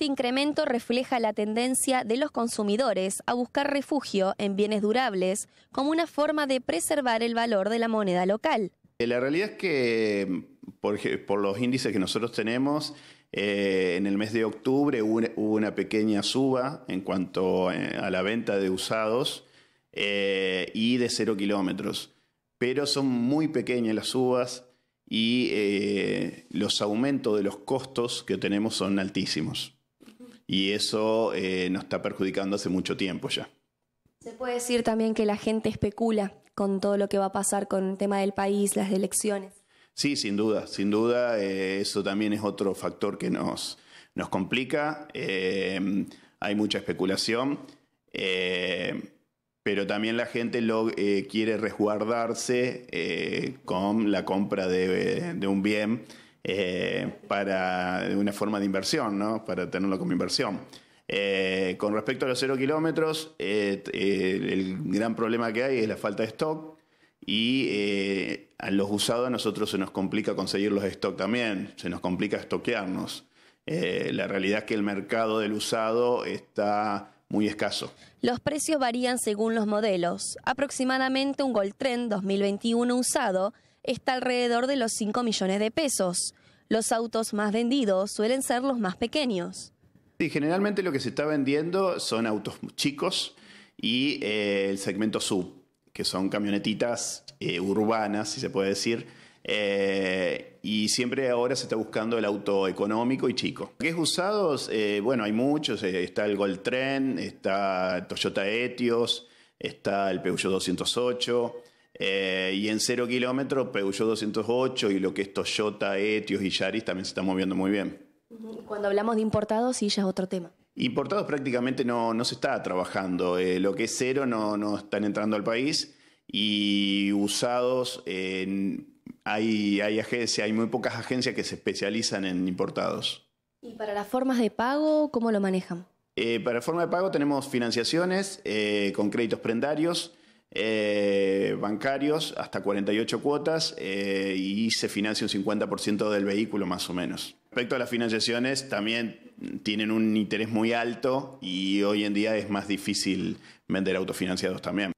Este incremento refleja la tendencia de los consumidores a buscar refugio en bienes durables como una forma de preservar el valor de la moneda local. Eh, la realidad es que por, los índices que nosotros tenemos, eh, en el mes de octubre hubo una, pequeña suba en cuanto eh, a la venta de usados y de cero kilómetros, pero son muy pequeñas las subas y los aumentos de los costos que tenemos son altísimos y eso eh, nos está perjudicando hace mucho tiempo ya. Se puede decir también que la gente especula con todo lo que va a pasar con el tema del país, las elecciones. Sí, sin duda, sin duda, eh, eso también es otro factor que nos, nos complica. Eh, hay mucha especulación, pero también la gente lo quiere resguardarse con la compra de, de un bien eh, para una forma de inversión, ¿no? para tenerlo como inversión. Eh, con respecto a los cero kilómetros, eh, el gran problema que hay es la falta de stock y a los usados a nosotros se nos complica conseguir los stock también, se nos complica estoquearnos. la realidad es que el mercado del usado está muy escaso. Los precios varían según los modelos. Aproximadamente un Gold Trend 2021 usado está alrededor de los 5 millones de pesos. Los autos más vendidos suelen ser los más pequeños. Sí, generalmente lo que se está vendiendo son autos chicos y eh, el segmento sub, que son camionetitas eh, urbanas, si se puede decir, eh, y siempre ahora se está buscando el auto económico y chico. ¿Qué es usados? bueno, hay muchos. está el Gol está está Toyota Etios, está el Peugeot 208. Eh, y en cero kilómetros, Peugeot 208 y lo que es Toyota, Etios y Yaris también se están moviendo muy bien. Cuando hablamos de importados, sí, ya es otro tema. Importados prácticamente no, se está trabajando. Eh, lo que es cero no, están entrando al país y usados eh, hay, hay, hay muy pocas agencias que se especializan en importados. ¿Y para las formas de pago, cómo lo manejan? Para para forma de pago tenemos financiaciones con créditos prendarios eh, bancarios, hasta 48 cuotas, eh, y se financia un 50% del vehículo más o menos. Respecto a las financiaciones, también tienen un interés muy alto y hoy en día es más difícil vender autofinanciados también.